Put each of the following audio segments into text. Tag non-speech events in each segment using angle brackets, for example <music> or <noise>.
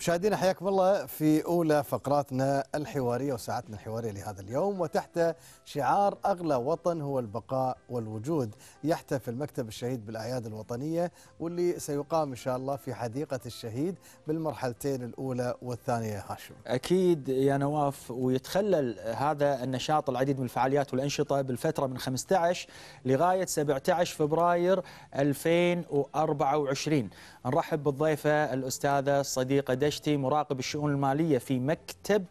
مشاهدينا حياكم الله في اولى فقراتنا الحواريه وساعتنا الحواريه لهذا اليوم وتحت شعار اغلى وطن هو البقاء والوجود يحتفل مكتب الشهيد بالاعياد الوطنيه واللي سيقام ان شاء الله في حديقه الشهيد بالمرحلتين الاولى والثانيه هاشم. اكيد يا نواف ويتخلل هذا النشاط العديد من الفعاليات والانشطه بالفتره من 15 لغايه 17 فبراير 2024 نرحب بالضيفه الاستاذه الصديقه العيشتي مراقب الشؤون المالية في مكتب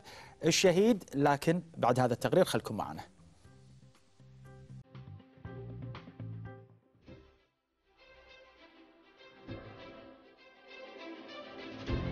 الشهيد لكن بعد هذا التقرير خلكم معنا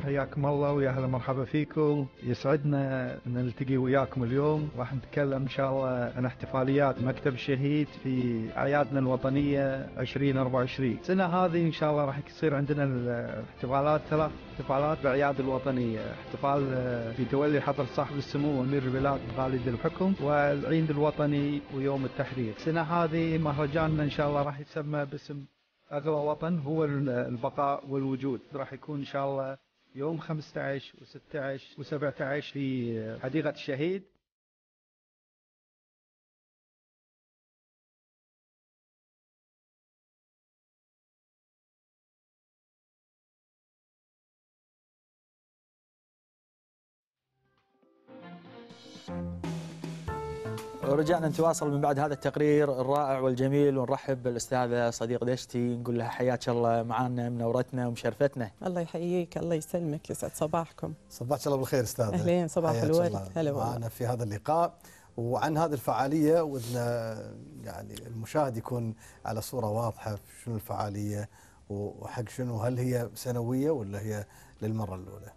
حياكم الله ويا هلا مرحبا فيكم يسعدنا ان نلتقي وياكم اليوم راح نتكلم ان شاء الله عن احتفاليات مكتب الشهيد في اعيادنا الوطنيه 2024 السنه هذه ان شاء الله راح يصير عندنا الاحتفالات ثلاث احتفالات باعياد الوطنيه احتفال آه، في تولي حضر صاحب السمو امير البلاد خالد الحكم والعيد الوطني ويوم التحرير السنه هذه مهرجاننا ان شاء الله راح يسمى باسم اغلى وطن هو البقاء والوجود راح يكون ان شاء الله يوم 15 و16 و17 في حديقة الشهيد Thank you. رجعنا نتواصل من بعد هذا التقرير الرائع والجميل ونرحب بالاستاذه صديق دشتي نقول لها حياك الله معانا منورتنا ومشرفتنا. الله يحييك الله يسلمك يسعد صباحكم. صباحك الله بالخير استاذه. اهلين صباح الورد هلا والله معنا في هذا اللقاء وعن هذه الفعاليه ودنا يعني المشاهد يكون على صوره واضحه شنو الفعاليه وحق شنو هل هي سنويه ولا هي للمره الاولى؟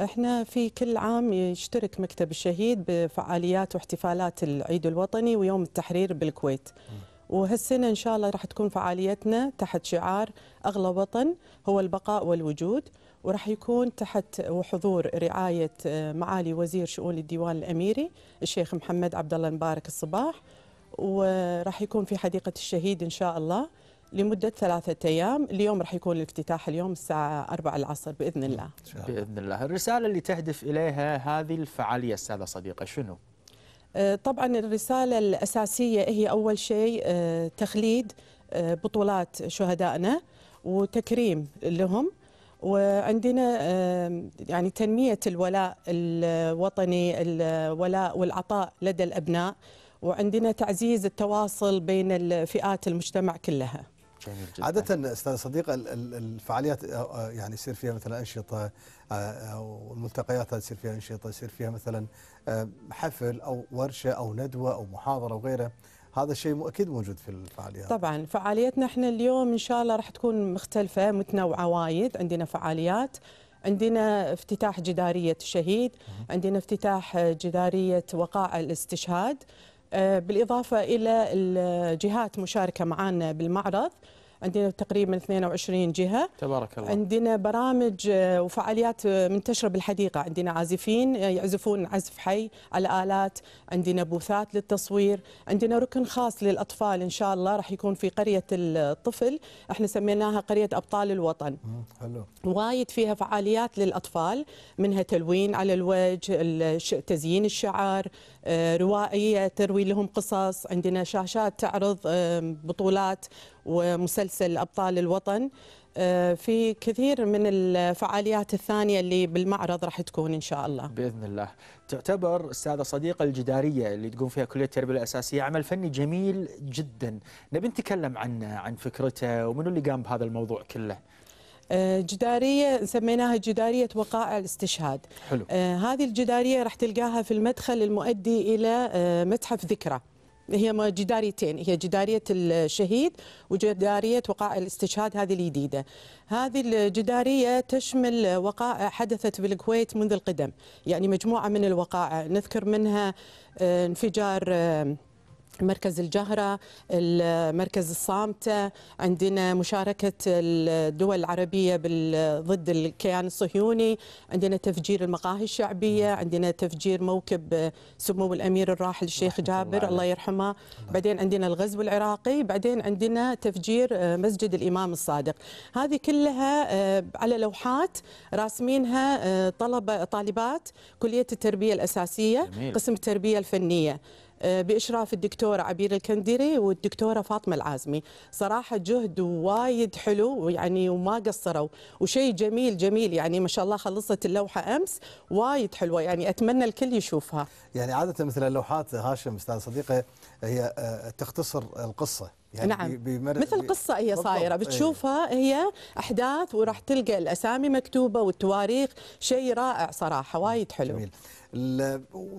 احنا في كل عام يشترك مكتب الشهيد بفعاليات واحتفالات العيد الوطني ويوم التحرير بالكويت وهالسنه ان شاء الله راح تكون فعاليتنا تحت شعار اغلى وطن هو البقاء والوجود وراح يكون تحت وحضور رعايه آه، معالي وزير شؤون الديوان الاميري الشيخ محمد عبد الله مبارك الصباح وراح يكون في حديقه الشهيد ان شاء الله لمدة ثلاثة أيام اليوم راح يكون الافتتاح اليوم الساعة أربع العصر بإذن الله بإذن الله الرسالة اللي تهدف إليها هذه الفعالية أستاذة صديقة شنو؟ أه، طبعا الرسالة الأساسية هي أول شيء أه، تخليد أه، بطولات شهدائنا وتكريم لهم وعندنا يعني تنمية الولاء الوطني الولاء والعطاء لدى الأبناء وعندنا تعزيز التواصل بين الفئات المجتمع كلها جميل جدا عادة استاذ صديق الفعاليات آه، آه، يعني يصير فيها مثلا انشطه آه، والملتقيات تصير فيها انشطه يصير فيها مثلا حفل او ورشه او ندوه او محاضره وغيره هذا الشيء اكيد موجود في الفعاليات طبعا فعاليتنا احنا اليوم ان شاء الله راح تكون مختلفه متنوعه وايد عندنا فعاليات عندنا افتتاح جدارية الشهيد عندنا افتتاح جدارية وقائع الاستشهاد آه، بالإضافة إلى الجهات مشاركة معنا بالمعرض عندنا تقريبا 22 جهه تبارك الله عندنا برامج آه، وفعاليات آه، منتشره بالحديقه عندنا عازفين آه، يعزفون عزف حي على الات عندنا بوثات للتصوير عندنا ركن خاص للاطفال ان شاء الله راح يكون في قريه الطفل احنا سميناها قريه ابطال الوطن حلو وايد فيها فعاليات للاطفال منها تلوين على الوجه تزيين الشعر روائيه تروي لهم قصص عندنا شاشات تعرض بطولات ومسلسل أبطال الوطن آه، في كثير من الفعاليات الثانية اللي بالمعرض راح تكون إن شاء الله بإذن الله تعتبر أستاذة صديقة الجدارية اللي تقوم فيها كلية التربية الأساسية عمل فني جميل جدا نبي نتكلم عنه عن فكرته ومن اللي قام بهذا الموضوع كله آه، جدارية سميناها جدارية وقائع الاستشهاد حلو. آه، هذه الجدارية راح تلقاها في المدخل المؤدي إلى متحف ذكرى هي جداريتين هي جدارية الشهيد وجدارية وقائع الاستشهاد هذه الجديدة هذه الجدارية تشمل وقائع حدثت بالكويت منذ القدم يعني مجموعة من الوقائع نذكر منها آه، انفجار آه، مركز الجهرة مركز الصامتة عندنا مشاركة الدول العربية ضد الكيان الصهيوني عندنا تفجير المقاهي الشعبية نعم. عندنا تفجير موكب سمو الأمير الراحل الشيخ جابر الله, يرحمه نعم. بعدين عندنا الغزو العراقي بعدين عندنا تفجير آه، مسجد الإمام الصادق هذه كلها آه، على لوحات راسمينها آه، طلبة طالبات كلية التربية الأساسية قسم التربية الفنية باشراف الدكتوره عبير الكندري والدكتوره فاطمه العازمي صراحه جهد وايد حلو يعني وما قصروا وشيء جميل جميل يعني ما شاء الله خلصت اللوحه امس وايد حلوه يعني اتمنى الكل يشوفها يعني عاده مثل اللوحات هاشم استاذ صديقه هي آه، تختصر القصه يعني نعم مثل قصة هي صايرة إيه. بتشوفها هي أحداث وراح تلقى الأسامي مكتوبة والتواريخ شيء رائع صراحة وايد حلو جميل.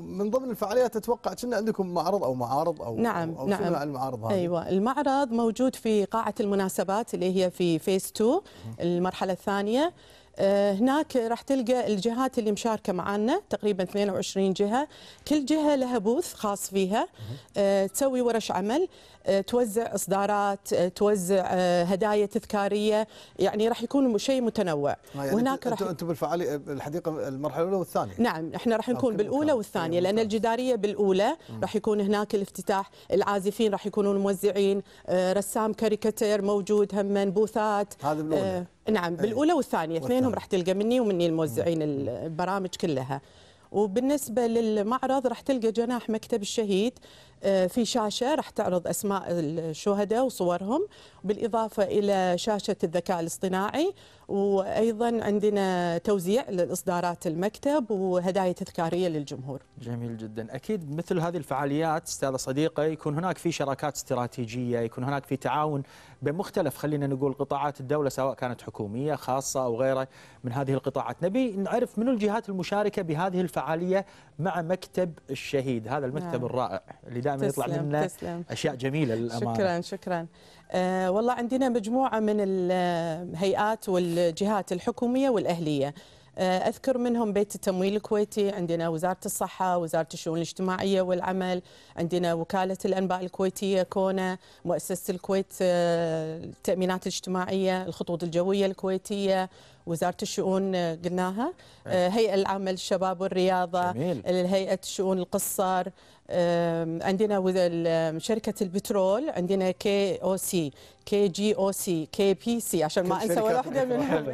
من ضمن الفعاليات اتوقع كنا عندكم معرض او معارض او نعم أو نعم المعارض هذه؟ ايوه المعرض موجود في قاعه المناسبات اللي هي في فيس 2 المرحله الثانيه آه، هناك راح تلقى الجهات اللي مشاركه معنا تقريبا 22 جهه كل جهه لها بوث خاص فيها آه، تسوي ورش عمل آه، توزع اصدارات آه، توزع آه، هدايا تذكاريه يعني راح يكون شيء متنوع يعني وهناك راح انتم بالفعاليه الحديقه المرحله الاولى والثانيه نعم احنا راح نكون بالاولى والثانيه أيوة، لان الجداريه بالاولى راح يكون هناك الافتتاح العازفين راح يكونون موزعين رسام كاريكاتير موجود هم بوثات هذا بالاولى نعم أيوة. بالاولى والثانيه اثنينهم راح تلقى مني ومني الموزعين البرامج كلها وبالنسبه للمعرض راح تلقى جناح مكتب الشهيد آه، في شاشه راح تعرض اسماء الشهداء وصورهم بالاضافه الى شاشه الذكاء الاصطناعي وايضا عندنا توزيع لاصدارات المكتب وهدايا تذكاريه للجمهور. جميل جدا، اكيد مثل هذه الفعاليات استاذه صديقه يكون هناك في شراكات استراتيجيه، يكون هناك في تعاون بين مختلف خلينا نقول قطاعات الدوله سواء كانت حكوميه، خاصه او غيره من هذه القطاعات، نبي نعرف من الجهات المشاركه بهذه الفعاليه مع مكتب الشهيد، هذا المكتب نعم. الرائع لذلك دائما يطلع لنا اشياء جميله للامانه شكرا شكرا آه والله عندنا مجموعه من الهيئات آه، والجهات الحكوميه والاهليه آه، اذكر منهم بيت التمويل الكويتي، عندنا وزاره الصحه، وزاره الشؤون الاجتماعيه والعمل، عندنا وكاله الانباء الكويتيه كونا، مؤسسه الكويت آه، التامينات الاجتماعيه، الخطوط الجويه الكويتيه، وزاره الشؤون قلناها، الهيئه العامه للشباب والرياضه، جميل. الهيئه شؤون القصر، عندنا شركه البترول عندنا كي او سي كي جي او سي كي بي سي عشان ما انسى ولا واحده منهم <laughs>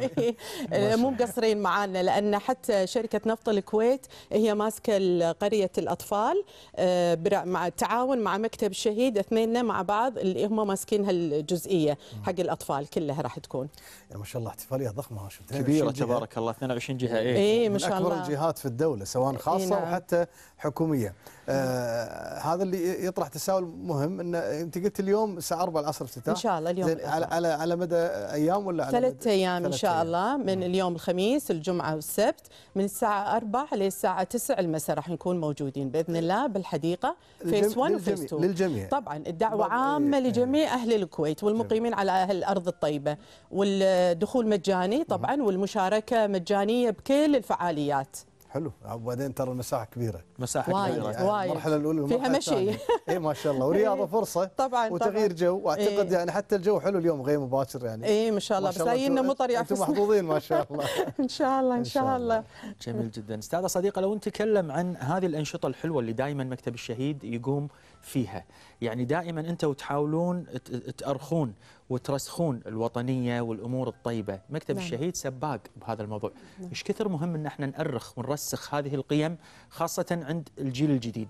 آه، مو مقصرين معانا لان حتى شركه نفط الكويت هي ماسكه قريه الاطفال آه، مع التعاون مع مكتب الشهيد اثنيننا مع بعض اللي هم ماسكين هالجزئيه حق الاطفال كلها راح تكون يعني ما شاء الله احتفاليه ضخمه كبيره تبارك الله 22 جهه اي إيه ما شاء الله اكبر الجهات في الدوله سواء إيه، خاصه او نعم. حتى وحتى حكوميه آه، هذا اللي يطرح تساؤل مهم ان انت قلت اليوم الساعه 4 العصر افتتاح ان شاء الله اليوم على, على على مدى ايام ولا على ثلاث ايام ان شاء الله من نعم. اليوم الخميس الجمعه والسبت من الساعه 4 للساعه 9 المساء راح نكون موجودين باذن الله بالحديقه فيس 1 وفيس 2 للجميع طبعا الدعوه عامه إيه. لجميع اهل الكويت والمقيمين على اهل الارض الطيبه والدخول مجاني طبعا والمشاركه مجانيه بكل الفعاليات حلو وبعدين ترى المساحه كبيره مساحه كبيره يعني وايد المرحله الاولى فيها مشي اي ما شاء الله ورياضه فرصه طبعا وتغيير جو واعتقد يعني حتى الجو حلو اليوم غير مباشر يعني اي ما شاء الله بس جايين مطر انتم, انتم محظوظين ما شاء <laughs> الله ان شاء الله ان شاء الله جميل جدا استاذه صديقه لو نتكلم عن هذه الانشطه الحلوه اللي دائما مكتب الشهيد يقوم فيها يعني دائما انتم تحاولون تارخون وترسخون الوطنيه والامور الطيبه، مكتب نعم. الشهيد سباق بهذا الموضوع، نعم. ايش نعم. كثر مهم ان احنا نأرخ ونرسخ هذه القيم خاصه عند الجيل الجديد.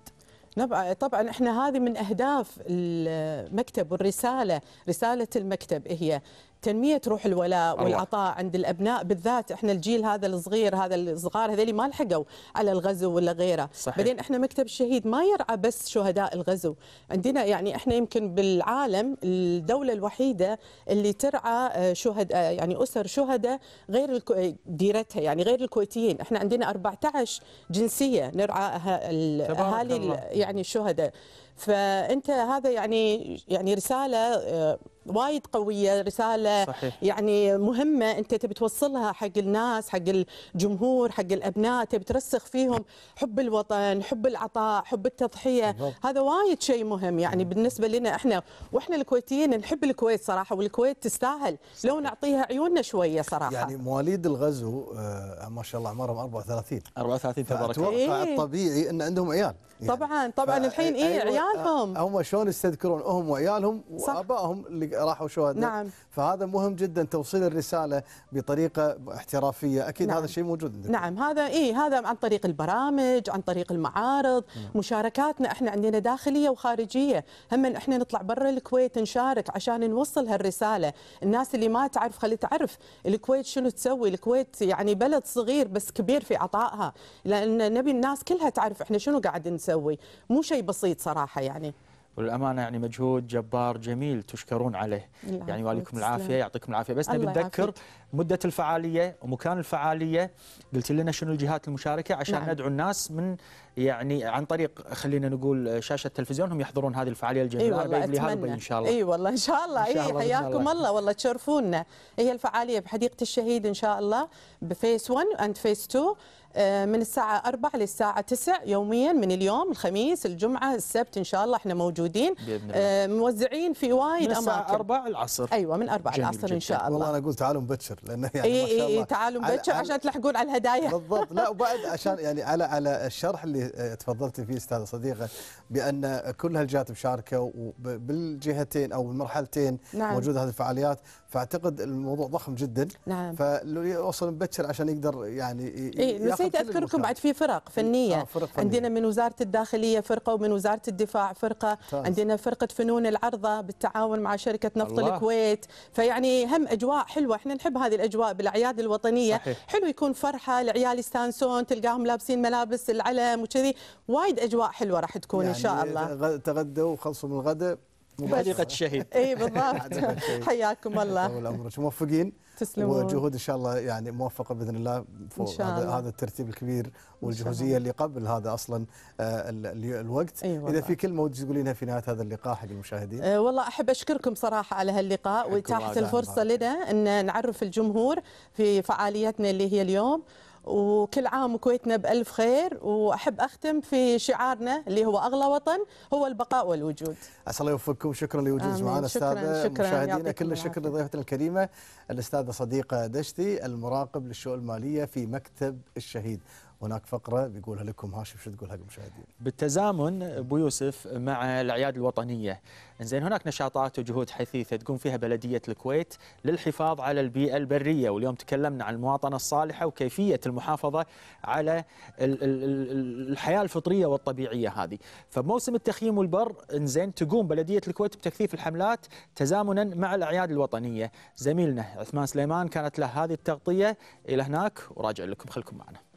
طبعا احنا هذه من اهداف المكتب والرساله رساله المكتب هي تنميه روح الولاء والعطاء عند الابناء بالذات احنا الجيل هذا الصغير هذا الصغار هذولي ما لحقوا على الغزو ولا غيره صحيح. بعدين احنا مكتب الشهيد ما يرعى بس شهداء الغزو عندنا يعني احنا يمكن بالعالم الدوله الوحيده اللي ترعى آه، شهداء آه، يعني اسر شهداء غير ديرتها يعني غير الكويتيين احنا عندنا 14 جنسيه نرعى أه-، اهالي يعني الشهداء فانت هذا يعني يعني رساله وايد قويه رساله صحيح. يعني مهمه انت تبي توصلها حق الناس حق الجمهور حق الابناء تبي ترسخ فيهم حب الوطن حب العطاء حب التضحيه بالضبط. هذا وايد شيء مهم يعني بالنسبه لنا احنا واحنا الكويتيين نحب الكويت صراحه والكويت تستاهل صحيح. لو نعطيها عيوننا شويه صراحه يعني مواليد الغزو آه ما شاء الله عمرهم 34 34 تبارك الله إيه؟ الطبيعي ان عندهم عيال يعني طبعا طبعا الحين ايه عيالهم هم شلون يستذكرون هم وعيالهم وابائهم اللي راحوا شهداء نعم. فهذا مهم جدا توصيل الرساله بطريقه احترافيه اكيد نعم. هذا الشيء موجود عندنا نعم هذا اي هذا عن طريق البرامج عن طريق المعارض نعم. مشاركاتنا احنا عندنا داخليه وخارجيه هم احنا نطلع برا الكويت نشارك عشان نوصل هالرساله الناس اللي ما تعرف خلي تعرف الكويت شنو تسوي الكويت يعني بلد صغير بس كبير في عطائها لان نبي الناس كلها تعرف احنا شنو قاعد نسوي مو شيء بسيط صراحه يعني وللامانه يعني مجهود جبار جميل تشكرون عليه يعني وعليكم العافيه يعطيكم العافيه بس نبي نذكر مده الفعاليه ومكان الفعاليه قلت لنا شنو الجهات المشاركه عشان نعم. ندعو الناس من يعني عن طريق خلينا نقول شاشه التلفزيون هم يحضرون هذه الفعاليه الجميله اي أيوة، والله أتمنى. ان شاء الله اي أيوة، والله ان شاء الله اي حياكم الله والله تشرفونا هي الفعاليه بحديقه الشهيد ان شاء الله بفيس 1 اند فيس 2 آه، من الساعة 4 للساعة 9 يوميا من اليوم الخميس الجمعة السبت إن شاء الله احنا موجودين بإذن آه، الله. موزعين في وايد أماكن من الساعة أماكن 4 العصر أيوة من 4 العصر إن شاء الله والله أنا أقول تعالوا مبكر لأنه يعني إيه ما شاء إيه، إيه، الله تعالوا مبكر عشان تلحقون على الهدايا بالضبط لا وبعد <laughs> عشان يعني على على الشرح اللي آه، تفضلتي فيه أستاذة صديقة بأن كل هالجهات مشاركة بالجهتين أو بالمرحلتين نعم. موجودة هذه الفعاليات فاعتقد الموضوع ضخم جدا نعم فلو يوصل مبكر عشان يقدر يعني إيه نسيت اذكركم بعد في فرق فنيه آه فرق فنية. عندنا من وزاره الداخليه فرقه ومن وزاره الدفاع فرقه طيب. عندنا فرقه فنون العرضه بالتعاون مع شركه نفط الله. الكويت فيعني هم اجواء حلوه احنا نحب هذه الاجواء بالاعياد الوطنيه صحيح. حلو يكون فرحه العيال يستانسون تلقاهم لابسين ملابس العلم وكذي وايد اجواء حلوه راح تكون يعني ان شاء الله تغدوا وخلصوا من الغداء وحديقه الشهيد اي بالضبط <laughs> حياكم الله طول عمرك موفقين تسلمون وجهود ان شاء الله يعني موفقه باذن الله فوق إن شاء الله. هذا هذا الترتيب الكبير والجهوزيه اللي قبل هذا اصلا آه، الوقت أيوة اذا في كلمه ودك تقولينها في نهايه هذا اللقاء حق المشاهدين أه والله احب اشكركم صراحه على هاللقاء واتاحه الفرصه لنا ان نعرف الجمهور في فعاليتنا اللي هي اليوم وكل عام وكويتنا بألف خير وأحب أختم في شعارنا اللي هو أغلى وطن هو البقاء والوجود عسى الله يوفقكم شكرا لوجودكم معنا أستاذة مشاهدينا كل الشكر لضيفتنا الكريمة الأستاذة صديقة دشتي المراقب للشؤون المالية في مكتب الشهيد هناك فقره بيقولها لكم هاشم شو تقول حق المشاهدين؟ بالتزامن ابو يوسف مع الأعياد الوطنيه، زين هناك نشاطات وجهود حثيثه تقوم فيها بلديه الكويت للحفاظ على البيئه البريه، واليوم تكلمنا عن المواطنه الصالحه وكيفيه المحافظه على الحياه الفطريه والطبيعيه هذه، فموسم التخييم والبر زين تقوم بلديه الكويت بتكثيف الحملات تزامنا مع الأعياد الوطنيه، زميلنا عثمان سليمان كانت له هذه التغطيه الى هناك وراجع لكم خلكم معنا.